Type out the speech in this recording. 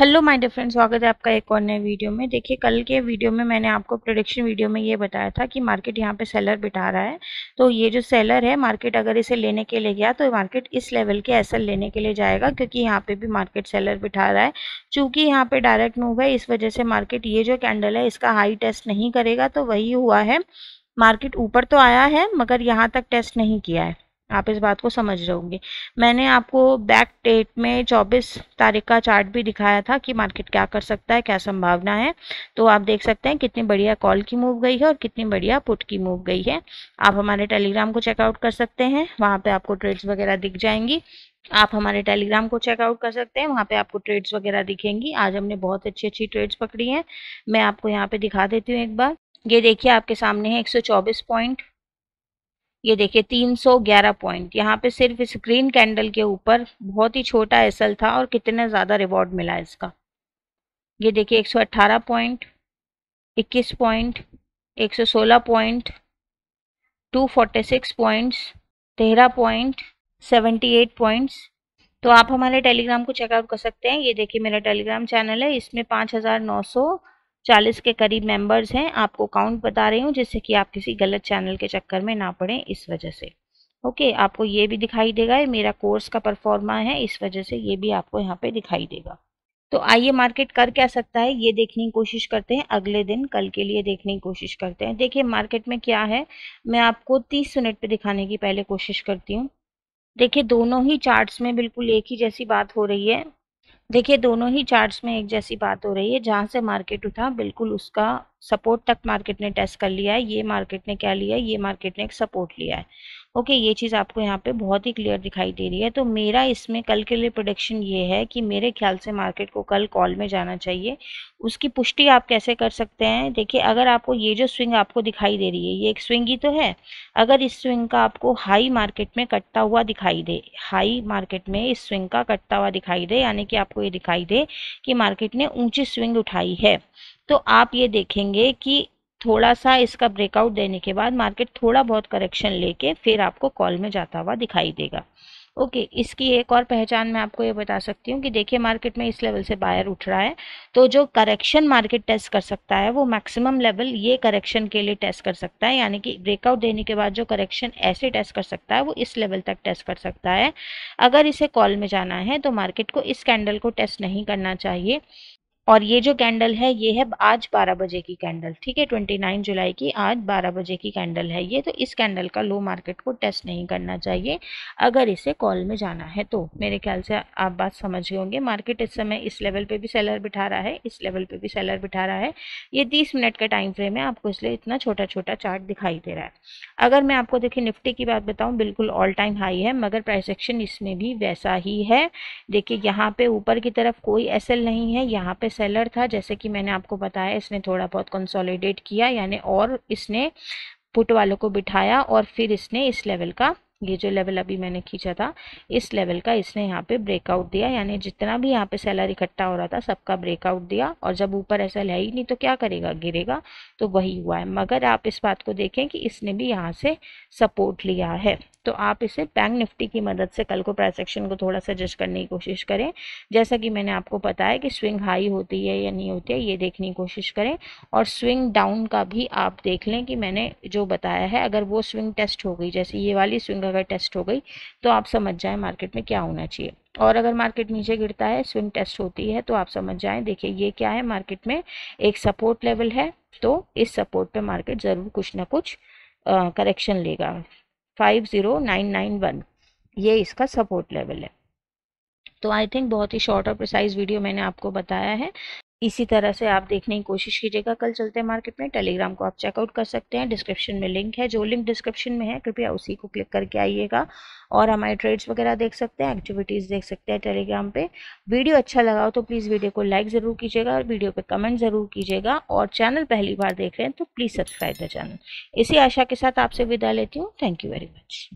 hello my dear friends स्वागत है आपका एक और नए वीडियो में देखिए कल के वीडियो में मैंने आपको प्रोडिक्शन वीडियो में ये बताया था कि मार्केट यहाँ पे सेलर बिठा रहा है तो ये जो सेलर है मार्केट अगर इसे लेने के लिए गया तो मार्केट इस लेवल के एसल लेने के लिए जाएगा क्योंकि यहाँ पे भी मार्केट सेलर बिठा रहा है चूँकि यहाँ पर डायरेक्ट मूव है इस वजह से मार्केट ये जो कैंडल है इसका हाई टेस्ट नहीं करेगा तो वही हुआ है मार्केट ऊपर तो आया है मगर यहाँ तक टेस्ट नहीं किया है आप इस बात को समझ रहे होंगे मैंने आपको बैक डेट में 24 तारीख का चार्ट भी दिखाया था कि मार्केट क्या कर सकता है क्या संभावना है तो आप देख सकते हैं कितनी बढ़िया कॉल की मूव गई है और कितनी बढ़िया पुट की मूव गई है आप हमारे टेलीग्राम को चेकआउट कर सकते हैं वहाँ पे आपको ट्रेड्स वगैरह दिख जाएंगी आप हमारे टेलीग्राम को चेकआउट कर सकते हैं वहाँ पे आपको ट्रेड्स वगैरह दिखेंगी आज हमने बहुत अच्छी अच्छी ट्रेड्स पकड़ी हैं मैं आपको यहाँ पे दिखा देती हूँ एक बार ये देखिए आपके सामने है 124 पॉइंट ये देखिए 311 पॉइंट यहाँ पे सिर्फ इस ग्रीन कैंडल के ऊपर बहुत ही छोटा एसएल था और कितना ज़्यादा रिवॉर्ड मिला इसका ये देखिए 118 point 21 point 116 point 246 points 13 point 78 points तो आप हमारे टेलीग्राम को चेकआउट कर सकते हैं ये देखिए मेरा टेलीग्राम चैनल है इसमें पाँच हज़ार नौ सौ चालीस के करीब मेंबर्स हैं आपको काउंट बता रही हूँ जिससे कि आप किसी गलत चैनल के चक्कर में ना पड़ें इस वजह से ओके आपको ये भी दिखाई देगा ये मेरा कोर्स का परफॉर्मा है इस वजह से ये भी आपको यहाँ पे दिखाई देगा तो आइए मार्केट कर क्या सकता है ये देखने की कोशिश करते हैं अगले दिन कल के लिए देखने की कोशिश करते हैं देखिए मार्केट में क्या है मैं आपको तीस मिनट पे दिखाने की पहले कोशिश करती हूँ देखिए दोनों ही चार्ट्स में बिल्कुल एक ही जैसी बात हो रही है देखिए दोनों ही चार्ट्स में एक जैसी बात हो रही है जहाँ से मार्केट उठा बिल्कुल उसका सपोर्ट तक मार्केट ने टेस्ट कर लिया है ये मार्केट ने क्या लिया है ये मार्केट ने एक सपोर्ट लिया है ओके ये चीज़ आपको यहाँ पे बहुत ही क्लियर दिखाई दे रही है तो मेरा इसमें कल के लिए प्रोडक्शन ये है कि मेरे ख्याल से मार्केट को कल कॉल में जाना चाहिए उसकी पुष्टि आप कैसे कर सकते हैं देखिए अगर आपको ये जो स्विंग आपको दिखाई दे रही है ये एक स्विंग ही तो है अगर इस स्विंग का आपको हाई मार्केट में कटता हुआ दिखाई दे हाई मार्केट में इस स्विंग का कटता हुआ दिखाई दे यानी कि आपको ये दिखाई दे कि मार्केट ने ऊंची स्विंग उठाई है तो आप ये देखेंगे कि थोड़ा सा इसका ब्रेकआउट देने के बाद मार्केट थोड़ा बहुत करेक्शन लेके फिर आपको कॉल में जाता हुआ दिखाई देगा ओके okay, इसकी एक और पहचान मैं आपको ये बता सकती हूँ कि देखिए मार्केट में इस लेवल से बायर उठ रहा है तो जो करेक्शन मार्केट टेस्ट कर सकता है वो मैक्सिमम लेवल ये करेक्शन के लिए टेस्ट कर सकता है यानी कि ब्रेकआउट देने के बाद जो करेक्शन ऐसे टेस्ट कर सकता है वो इस लेवल तक टेस्ट कर सकता है अगर इसे कॉल में जाना है तो मार्केट को इस कैंडल को टेस्ट नहीं करना चाहिए और ये जो कैंडल है ये है आज 12 बजे की कैंडल ठीक है 29 जुलाई की आज 12 बजे की कैंडल है ये तो इस कैंडल का लो मार्केट को टेस्ट नहीं करना चाहिए अगर इसे कॉल में जाना है तो मेरे ख्याल से आप बात समझ गए होंगे मार्केट इस समय इस लेवल पे भी सेलर बिठा रहा है इस लेवल पे भी सेलर बिठा रहा है ये तीस मिनट का टाइम फ्रेम है आपको इसलिए इतना छोटा छोटा चार्ट दिखाई दे रहा है अगर मैं आपको देखिए निफ्टी की बात बताऊँ बिल्कुल ऑल टाइम हाई है मगर प्राइस एक्शन इसमें भी वैसा ही है देखिए यहाँ पे ऊपर की तरफ कोई एसल नहीं है यहाँ पे सेलर था जैसे कि मैंने आपको बताया इसने थोड़ा बहुत कंसोलिडेट किया यानी और इसने पुट वालों को बिठाया और फिर इसने इस लेवल का ये जो लेवल अभी मैंने खींचा था इस लेवल का इसने यहाँ पे ब्रेकआउट दिया यानी जितना भी यहाँ पे सैलर इकट्ठा हो रहा था सबका ब्रेकआउट दिया और जब ऊपर ऐसा है ही नहीं तो क्या करेगा गिरेगा तो वही हुआ है मगर आप इस बात को देखें कि इसने भी यहाँ से सपोर्ट लिया है तो आप इसे बैंक निफ्टी की मदद से कल को प्राइस एक्शन को थोड़ा सा जज करने की कोशिश करें जैसा कि मैंने आपको बताया कि स्विंग हाई होती है या नहीं होती है ये देखने की कोशिश करें और स्विंग डाउन का भी आप देख लें कि मैंने जो बताया है अगर वो स्विंग टेस्ट हो गई जैसे ये वाली स्विंग अगर टेस्ट हो गई तो आप समझ जाएं मार्केट में क्या होना चाहिए और अगर मार्केट नीचे गिरता है स्विंग टेस्ट होती है तो आप समझ जाएं देखिए ये क्या है मार्केट में एक सपोर्ट लेवल है तो इस सपोर्ट पे मार्केट ज़रूर कुछ ना कुछ करेक्शन लेगा फाइव ये इसका सपोर्ट लेवल है तो आई थिंक बहुत ही शॉर्ट और प्रिसाइज वीडियो मैंने आपको बताया है इसी तरह से आप देखने की कोशिश कीजिएगा कल चलते मार्केट में टेलीग्राम को आप चेकआउट कर सकते हैं डिस्क्रिप्शन में लिंक है जो लिंक डिस्क्रिप्शन में है कृपया उसी को क्लिक करके आइएगा और हमारे ट्रेड्स वगैरह देख सकते हैं एक्टिविटीज़ देख सकते हैं टेलीग्राम पे वीडियो अच्छा लगा हो तो प्लीज़ वीडियो को लाइक ज़रूर कीजिएगा और वीडियो पर कमेंट ज़रूर कीजिएगा और चैनल पहली बार देख रहे हैं तो प्लीज़ सब्सक्राइब द चैनल इसी आशा के साथ आपसे विदा लेती हूँ थैंक यू वेरी मच